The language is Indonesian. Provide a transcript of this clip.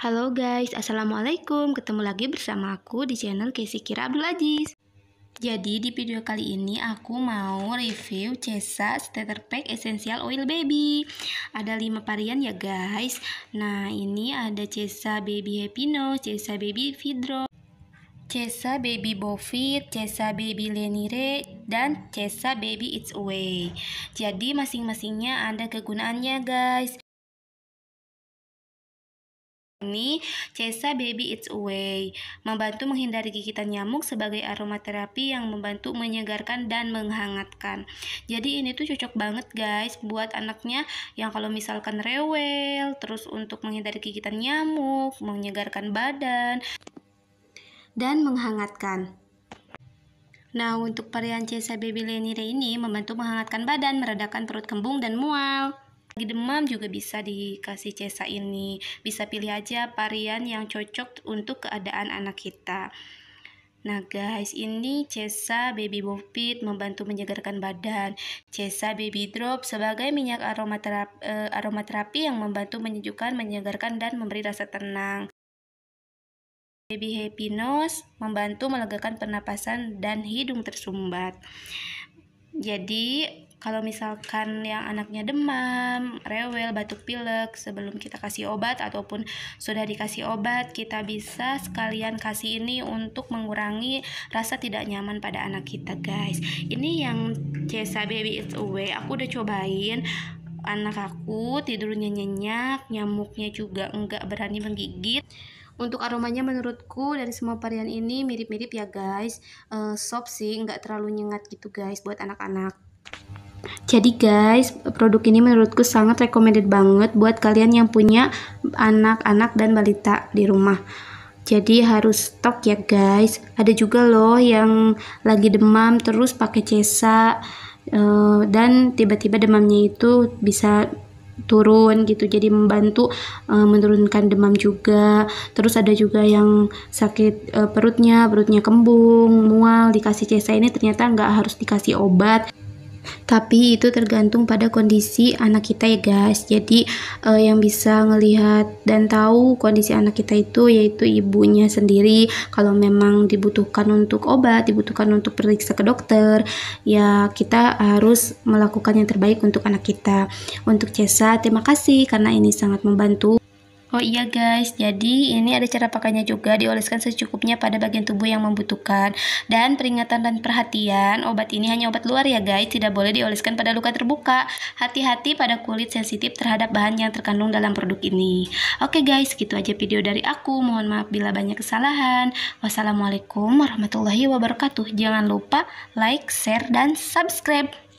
Halo guys, Assalamualaikum Ketemu lagi bersama aku di channel Casey Kira Abdul Aziz Jadi di video kali ini aku mau review Cesa Starter Pack Essential Oil Baby Ada 5 varian ya guys Nah ini ada Cesa Baby Happy No, Cesa Baby Vidro Cesa Baby Bofit, Cesa Baby Lenire, dan Cesa Baby It's Away. Jadi masing-masingnya ada kegunaannya guys ini Cesa Baby It's Away, membantu menghindari gigitan nyamuk sebagai aromaterapi yang membantu menyegarkan dan menghangatkan. Jadi ini tuh cocok banget guys buat anaknya yang kalau misalkan rewel, terus untuk menghindari gigitan nyamuk, menyegarkan badan, dan menghangatkan. Nah, untuk varian Cesa Baby Lenire ini membantu menghangatkan badan, meredakan perut kembung dan mual. Lagi demam juga bisa dikasih cesa ini. Bisa pilih aja varian yang cocok untuk keadaan anak kita. Nah guys, ini Cesa Baby Bofit membantu menyegarkan badan. Cesa Baby Drop sebagai minyak aromaterapi, uh, eh, aromaterapi yang membantu menyejukkan, menyegarkan, dan memberi rasa tenang. Baby Happy Nose membantu melegakan pernapasan dan hidung tersumbat. Jadi kalau misalkan yang anaknya demam, rewel, batuk pilek, sebelum kita kasih obat ataupun sudah dikasih obat, kita bisa sekalian kasih ini untuk mengurangi rasa tidak nyaman pada anak kita, guys. Ini yang Cesa Baby It's Away, aku udah cobain anak aku tidurnya nyenyak, nyamuknya juga enggak berani menggigit. Untuk aromanya menurutku dari semua varian ini mirip-mirip ya guys. Uh, soft sih, nggak terlalu nyengat gitu guys buat anak-anak. Jadi guys, produk ini menurutku sangat recommended banget buat kalian yang punya anak-anak dan balita di rumah. Jadi harus stok ya guys. Ada juga loh yang lagi demam terus pakai cesa eh, dan tiba-tiba demamnya itu bisa turun gitu jadi membantu uh, menurunkan demam juga terus ada juga yang sakit uh, perutnya perutnya kembung mual dikasih cesa ini ternyata nggak harus dikasih obat tapi itu tergantung pada kondisi anak kita ya guys jadi uh, yang bisa melihat dan tahu kondisi anak kita itu yaitu ibunya sendiri kalau memang dibutuhkan untuk obat dibutuhkan untuk periksa ke dokter ya kita harus melakukan yang terbaik untuk anak kita untuk CESA terima kasih karena ini sangat membantu Oh iya guys, jadi ini ada cara pakainya juga dioleskan secukupnya pada bagian tubuh yang membutuhkan. Dan peringatan dan perhatian, obat ini hanya obat luar ya guys, tidak boleh dioleskan pada luka terbuka. Hati-hati pada kulit sensitif terhadap bahan yang terkandung dalam produk ini. Oke guys, gitu aja video dari aku. Mohon maaf bila banyak kesalahan. Wassalamualaikum warahmatullahi wabarakatuh. Jangan lupa like, share, dan subscribe.